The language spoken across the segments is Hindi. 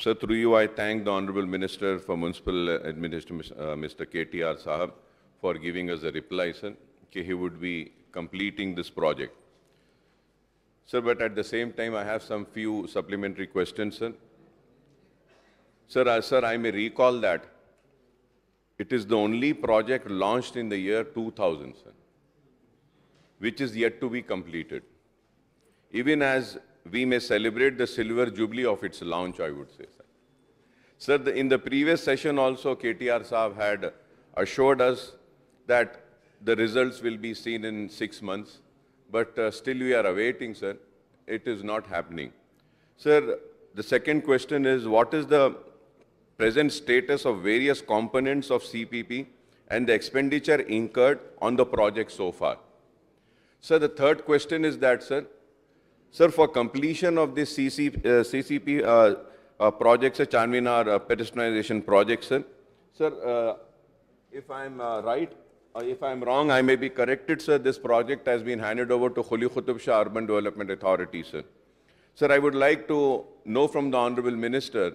So through you, I thank the Honorable Minister for Municipal Administration, uh, Mr. KTR Sahab, for giving us a reply, sir, that he would be completing this project. Sir, but at the same time, I have some few supplementary questions, sir. Sir, uh, sir, I may recall that it is the only project launched in the year 2000, sir, which is yet to be completed. Even as we may celebrate the silver jubilee of its launch, I would say. Sir, the, in the previous session also, KTR Saab had assured us that the results will be seen in six months, but uh, still we are awaiting, sir. It is not happening. Sir, the second question is, what is the present status of various components of CPP and the expenditure incurred on the project so far? Sir, the third question is that, sir, sir for completion of this C C P project sir Charminar pedestrianisation project sir sir if I am right if I am wrong I may be corrected sir this project has been handed over to Quli Qutb Shah urban development authority sir sir I would like to know from the honourable minister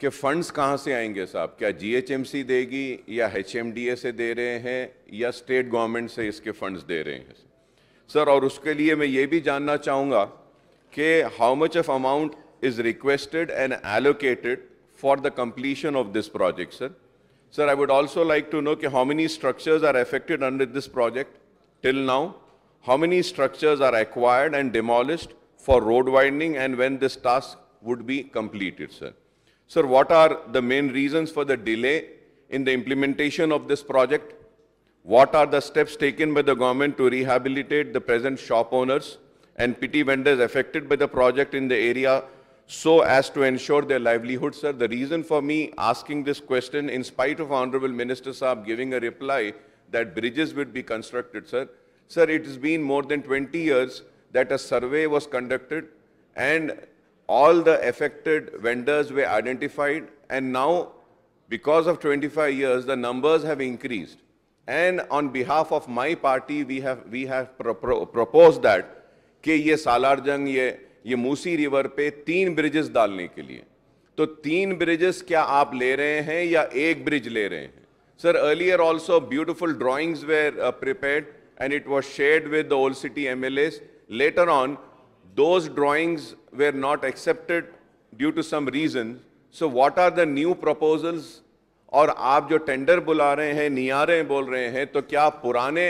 के फंड्स कहाँ से आएंगे साहब क्या जी एच एम सी देगी या एच एम डी ए से दे रहे हैं या स्टेट गवर्नमेंट से इसके फंड्स दे रहे हैं सर और उसके लिए मैं ये भी जानना चाहूँगा कि how much of amount is requested and allocated for the completion of this project sir sir I would also like to know कि how many structures are affected under this project till now how many structures are acquired and demolished for road widening and when this task would be completed, sir? Sir, what are the main reasons for the delay in the implementation of this project? What are the steps taken by the government to rehabilitate the present shop owners and pity vendors affected by the project in the area so as to ensure their livelihood, sir? The reason for me asking this question, in spite of Honorable Minister Saab giving a reply that bridges would be constructed, sir. Sir, it has been more than 20 years that a survey was conducted and all the affected vendors were identified and now because of 25 years the numbers have increased and on behalf of my party we have we have proposed that ke ye salar jang ye ye musi river pe teen bridges dalne ke liye to teen bridges kya aap le rahe hain ya ek bridge le rahe hain sir earlier also beautiful drawings were uh, prepared and it was shared with the old city mlas later on those drawings were not accepted due to some reason so what are the new proposals और आप जो टेंडर बुला रहे हैं नियारे बोल रहे हैं तो क्या पुराने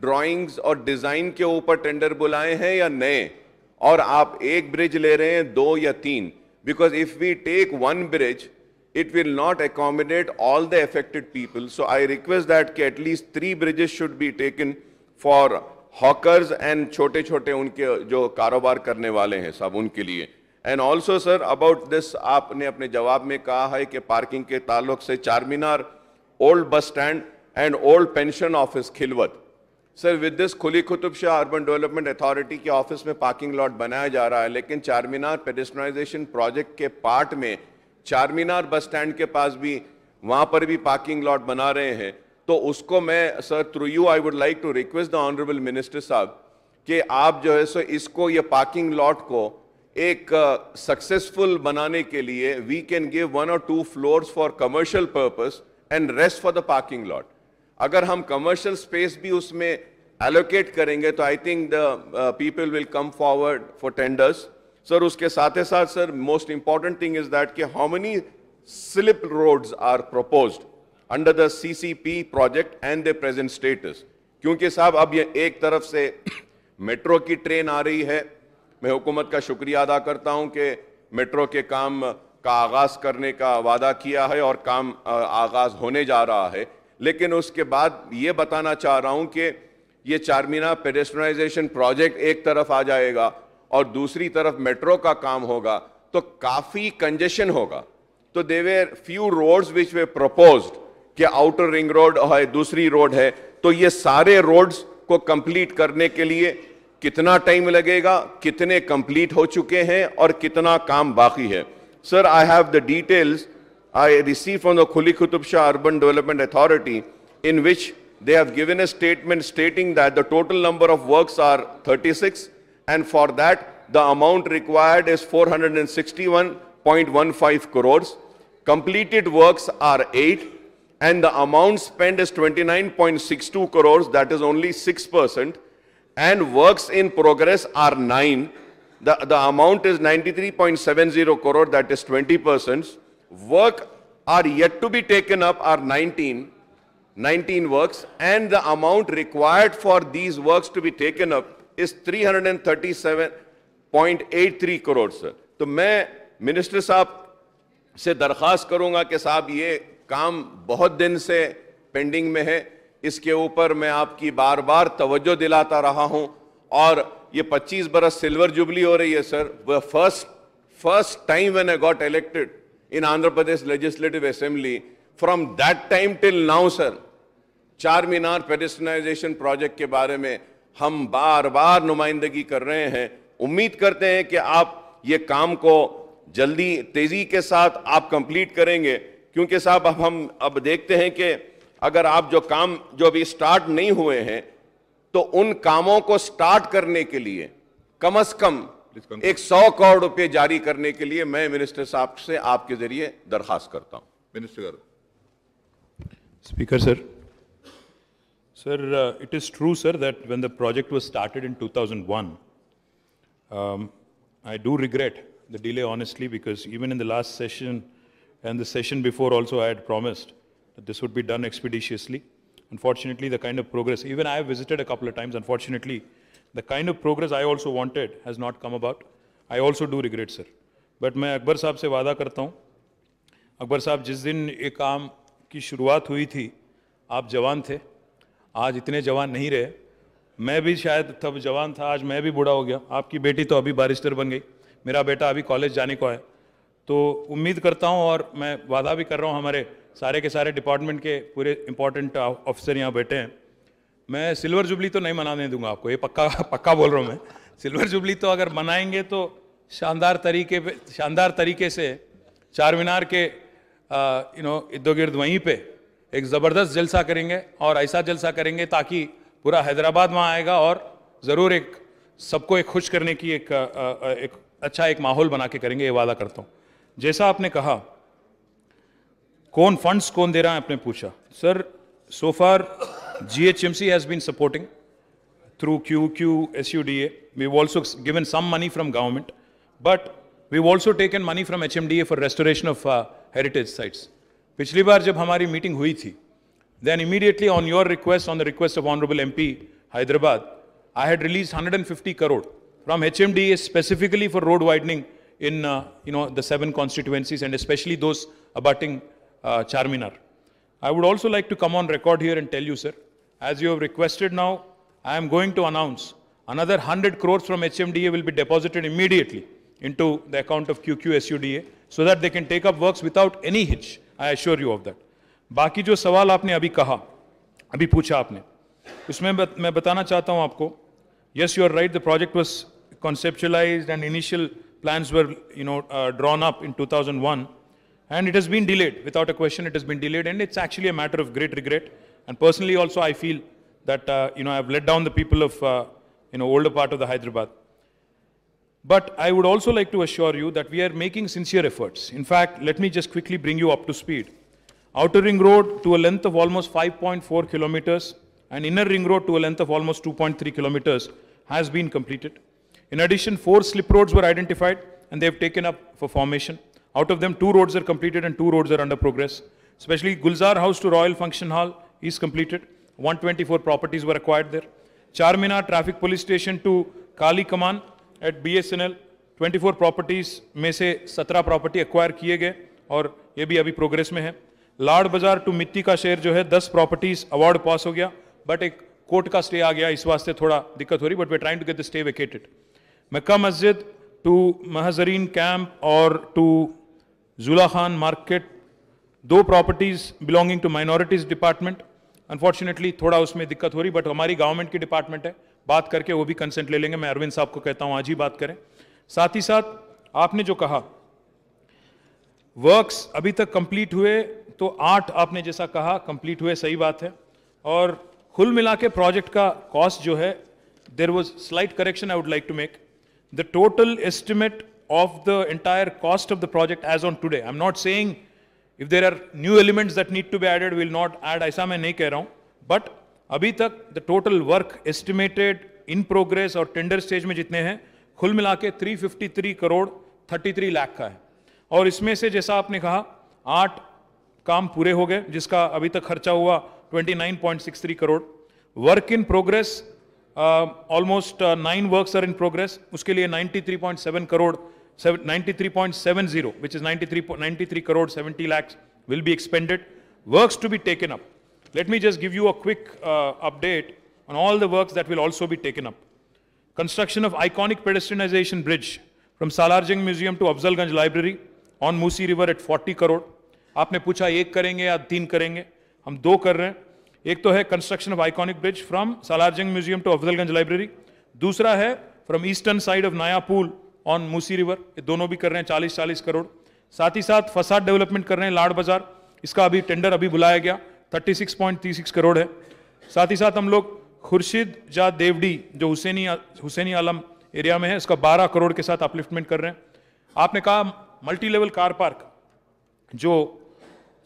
ड्राइंग्स और डिजाइन के ऊपर टेंडर बुलाए हैं या नए और आप एक ब्रिज ले रहे हैं दो या तीन because if we take one bridge it will not accommodate all the affected people so I request that कि at least three bridges should be taken for hawker and छोटे छोटे उनके जो कारोबार करने वाले हैं सब उनके लिए and also sir about this आपने अपने जवाब में कहा है कि पार्किंग के ताल्लुक से Charminar old bus stand and old pension office Khilwat sir with this Quli Qutb Shah urban development authority के ऑफिस में पार्किंग लॉट बनाया जा रहा है लेकिन चार मीनार पेडिस्टनाइजेशन प्रोजेक्ट के पार्ट में चार मीनार बस स्टैंड के पास भी वहाँ पर भी पार्किंग लॉट बना रहे हैं तो उसको मैं sir through you I would like to request the honourable minister sahab कि आप जो है सो इसको ये पार्किंग लॉट को एक सक्सेसफुल uh, बनाने के लिए वी कैन गिव वन और two floors for commercial purpose and rest for the parking lot अगर हम कमर्शियल स्पेस भी उसमें एलोकेट करेंगे तो I think the people will come forward for tenders sir उसके साथ ही साथ sir most important thing is that कि how many slip roads are propose under the CCP project and the present status क्योंकि साहब अब ये एक तरफ से मेट्रो की ट्रेन आ रही है मैं हुकूमत का शुक्रिया अदा करता हूँ कि मेट्रो के काम का आगाज़ करने का वादा किया है और काम आगाज़ होने जा रहा है लेकिन उसके बाद ये बताना चाह रहा हूँ कि ये चारमीना पेडेस्टनाइजेशन प्रोजेक्ट एक तरफ आ जाएगा और दूसरी तरफ मेट्रो का काम होगा तो काफ़ी कंजेशन होगा तो there were few roads which were propose कि आउटर रिंग रोड है दूसरी रोड है तो ये सारे रोड्स को कंप्लीट करने के लिए कितना टाइम लगेगा कितने कंप्लीट हो चुके हैं और कितना काम बाकी है sir I have the details I receive from the Quli Qutb Shah urban development authority in which they have given a statement stating that the total number of works are 36 and for that the amount required is four 461.15 crore completed works are eight and the amount spend is twenty crore that is only six percent and works in progress are 9. The, the amount is 93.70 crore, that is 20%. Work are yet to be taken up are 19, 19 works and the amount required for these works to be taken up is 337.83 crore, sir. to main minister साहब se दरख्वास्त karunga ke साहब ye kaam bahut din se pending mein hai इसके ऊपर मैं आपकी बार बार तवज्जो दिलाता रहा हूं और ये 25 बरस सिल्वर जुबली हो रही है सर व first first time when I got elected in Andhra Pradesh legislative assembly from that time till now sir Charminar पेडिस्टनाइजेशन project के बारे में हम बार बार नुमाइंदगी कर रहे हैं उम्मीद करते हैं कि आप ये काम को जल्दी तेज़ी के साथ आप कंप्लीट करेंगे क्योंकि साहब अब हम अब देखते हैं कि अगर आप जो काम जो अभी स्टार्ट नहीं हुए हैं तो उन कामों को स्टार्ट करने के लिए कम अज कम एक सौ करोड़ रुपए जारी करने के लिए मैं मिनिस्टर साहब से आपके जरिए दरखास्त करता हूं minister speaker sir sir it is true sir that when the project was started in 2001 I do regret the delay honestly because even in the last session and the session before also I had promised that this would be done expeditiously. Unfortunately, the kind of progress, even I have visited a couple of times, unfortunately, the kind of progress I also wanted has not come about. I also do regret, sir. But मैं Akbar साहब se वादा karta हूँ Akbar साहब jis din ye kaam ki shuruaat hui thi, aap jawan the, aaj itne jawan nahi rahe. मैं भी शायद तब जवान था आज मैं भी बूढ़ा हो गया आपकी बेटी तो अभी बारिस्टर बन गई मेरा बेटा अभी कॉलेज जाने को है तो उम्मीद करता हूँ और मैं वादा भी कर रहा हूँ हमारे सारे के सारे डिपार्टमेंट के पूरे इंपॉर्टेंट ऑफिसर यहाँ बैठे हैं मैं सिल्वर जुबली तो नहीं मनाने दूंगा आपको ये पक्का पक्का बोल रहा हूँ मैं सिल्वर जुबली तो अगर मनाएंगे तो शानदार तरीके पे शानदार तरीके से चार मीनार के यू नो इर्दो गिर्द वहीं पे एक ज़बरदस्त जलसा करेंगे और ऐसा जलसा करेंगे ताकि पूरा हैदराबाद वहाँ आएगा और ज़रूर एक सबको एक खुश करने की एक, एक अच्छा एक माहौल बना के करेंगे ये वादा करता हूँ जैसा आपने कहा कौन फंड्स कौन दे रहा है आपने पूछा sir so far G H M C has been supporting through Q Q S U D A we also given some money from government but we also take an money from H M D A for restoration of heritage sites पिछली बार जब हमारी मीटिंग हुई थी then immediately on your request on the request of honourable M P Hyderabad I had release hundred and fifty crore from H M D A specifically for road widening in you know the seven constituencies and specially those abutting uh, Charminar. I would also like to come on record here and tell you, sir, as you have requested now, I am going to announce another 100 crores from HMDA will be deposited immediately into the account of QQSUDA so that they can take up works without any hitch. I assure you of that. बाकी jo sawal आपने abhi kaha, abhi पूछा आपने usme बत, मैं बताना चाहता हूं yes you are right the project was conceptualized and initial plans were you know uh, drawn up in 2001 and it has been delayed, without a question, it has been delayed. And it's actually a matter of great regret. And personally, also, I feel that, uh, you know, I've let down the people of, uh, you know, older part of the Hyderabad. But I would also like to assure you that we are making sincere efforts. In fact, let me just quickly bring you up to speed. Outer ring road to a length of almost 5.4 kilometers and inner ring road to a length of almost 2.3 kilometers has been completed. In addition, four slip roads were identified and they have taken up for formation. Out of them, two roads are completed and two roads are under progress. Especially Gulzar House to Royal Function Hall is completed. 124 properties were acquired there. Charminar Traffic Police Station to Kali Kaman at BSNL, 24 properties में se 17 property acquire kiye gaye aur ye bhi abhi progress mein hai लाड बाजार टू मिट्टी का शेयर जो है 10 प्रॉपर्टीज अवार्ड पास हो गया बट एक कोर्ट का स्टे आ गया इस वास्ते थोड़ा दिक्कत हो रही but we trying to get the stay vacated Mecca Masjid to Muhajireen camp और टू Zula Khan Market, दो properties belonging to minorities department unfortunately थोड़ा उसमें दिक्कत हो रही बट हमारी गवर्नमेंट की डिपार्टमेंट है बात करके वो भी कंसेंट ले लेंगे मैं अरविंद साहब को कहता हूँ आज ही बात करें साथ ही साथ आपने जो कहा वर्क्स अभी तक कंप्लीट हुए तो आठ आपने जैसा कहा कंप्लीट हुए सही बात है और कुल मिला के प्रोजेक्ट का कॉस्ट जो है there was slight correction I would like to make the total estimate of the entire cost of the project as on today. I'm not saying if there are new elements that need to be added, we'll not add. ऐसा मैं नहीं कह रहा हूँ बट अभी तक the total work estimated in progress और टेंडर स्टेज में जितने हैं कुल मिला के थ्री करोड़ 33 लाख का है और इसमें से जैसा आपने कहा आठ काम पूरे हो गए जिसका अभी तक खर्चा हुआ 29.63 crore work in progress almost nine works are in progress उसके लिए 93.7 crore 93.70, which is 93, 93 crore 70 lakhs will be expended. Works to be taken up. Let me just give you a quick uh, update on all the works that will also be taken up. Construction of iconic pedestrianization bridge from Salarjung Museum to Afzalganj Library on Musi River at 40 crore. आपने पूछा एक करेंगे या तीन करेंगे हम दो कर रहे हैं एक तो है construction of iconic bridge from Salar Jung museum to Afzalgunj library दूसरा है from eastern side of Naya Pul on Musi river ये दोनों भी कर रहे हैं चालीस चालीस करोड़ साथ ही साथ फसाद डेवलपमेंट कर रहे हैं लाड़ बाजार इसका अभी टेंडर अभी बुलाया गया thirty six point three six crore है साथ ही साथ हम लोग खुर्शीद जा देवडी जो हुसैनी हुसैनी आलम एरिया में है इसका बारह करोड़ के साथ अपलिफ्टमेंट कर रहे हैं आपने कहा मल्टी लेवल कार पार्क जो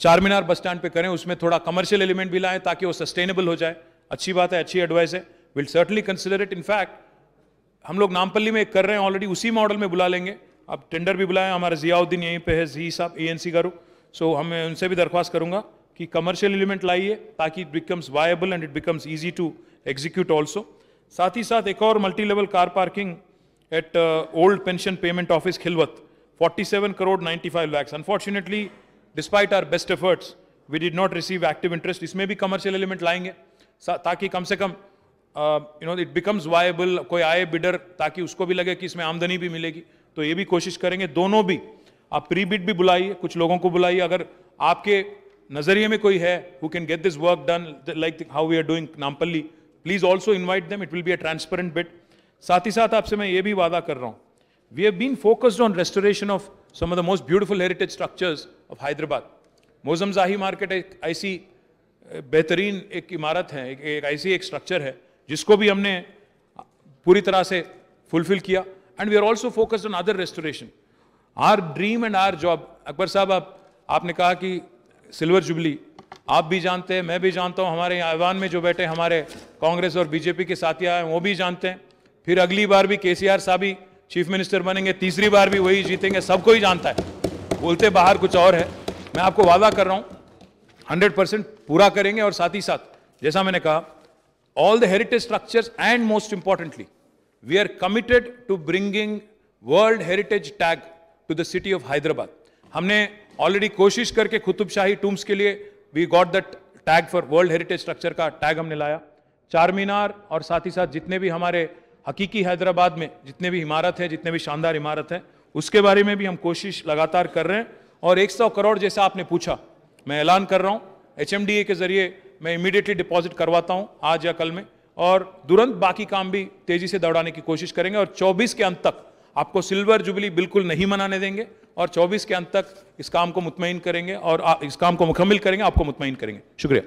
चार मीनार बस स्टैंड पे करें उसमें थोड़ा कमर्शियल एलिमेंट भी लाएं ताकि वो सस्टेनेबल हो जाए अच्छी बात है अच्छी एडवाइस है will certainly consider it in fact हम लोग नामपल्ली में कर रहे हैं ऑलरेडी उसी मॉडल में बुला लेंगे आप टेंडर भी बुलाएं हमारा जियाउद्दीन यहीं पे है जी साहब एएनसी का सो so, उनसे भी दरख्वास्त करूंगा कि कमर्शियल एलिमेंट लाइए ताकि it becomes viable and it becomes easy to execute also साथ ही साथ एक और multi level car parking at old pension payment office Khilwat 47 crore 95 lakhs unfortunately despite our best efforts we did not receive active interest इसमें भी कमर्शियल एलिमेंट लाएंगे ताकि कम से कम you know it becomes viable कोई आए बिडर ताकि उसको भी लगे कि इसमें आमदनी भी मिलेगी तो ये भी कोशिश करेंगे दोनों भी आप प्री बिड भी बुलाइए कुछ लोगों को बुलाइए अगर आपके नज़रिए में कोई है who can get this work done like how we are doing Nampally please also invite them it will be a transparent bit साथ ही साथ आपसे मैं ये भी वादा कर रहा हूँ we have been focused on restoration of some of the most beautiful heritage structures of Hyderabad Moazzam Jahi market एक ऐसी बेहतरीन एक इमारत है एक ऐसी एक स्ट्रक्चर है जिसको भी हमने पूरी तरह से फुलफिल किया and we are also focused on other restoration our dream and our job Akbar साहब आप आपने कहा कि सिल्वर जुबली आप भी जानते हैं मैं भी जानता हूं हमारे ऐवान में जो बैठे हमारे कांग्रेस और बीजेपी के साथी आए वो भी जानते हैं फिर अगली बार भी के सी आर साहब ही चीफ मिनिस्टर बनेंगे तीसरी बार भी वही जीतेंगे सबको ही जानता है बोलते बाहर कुछ और है मैं आपको वादा कर रहा हूँ हंड्रेड परसेंट पूरा करेंगे और साथ ही साथ जैसा मैंने कहा all the heritage structures and most importantly, we are committed to bringing world heritage tag to the city of Hyderabad हमने ऑलरेडी कोशिश करके कुतुब शाही टूम्स के लिए we got that tag for world heritage structure का टैग हमने लाया चार मीनार और साथ ही साथ जितने भी हमारे हकीकी हैदराबाद में जितने भी इमारत हैं जितने भी शानदार इमारत हैं उसके बारे में भी हम कोशिश लगातार कर रहे हैं और 100 करोड़ जैसा आपने पूछा मैं ऐलान कर रहा हूँ एच के ज़रिए मैं इमीडिएटली डिपॉजिट करवाता हूँ आज या कल में और तुरंत बाकी काम भी तेजी से दौड़ाने की कोशिश करेंगे और 24 के अंत तक आपको सिल्वर जुबली बिल्कुल नहीं मनाने देंगे और 24 के अंत तक इस काम को मुतमिन करेंगे और इस काम को मुकम्मिल करेंगे आपको मुतमिन करेंगे शुक्रिया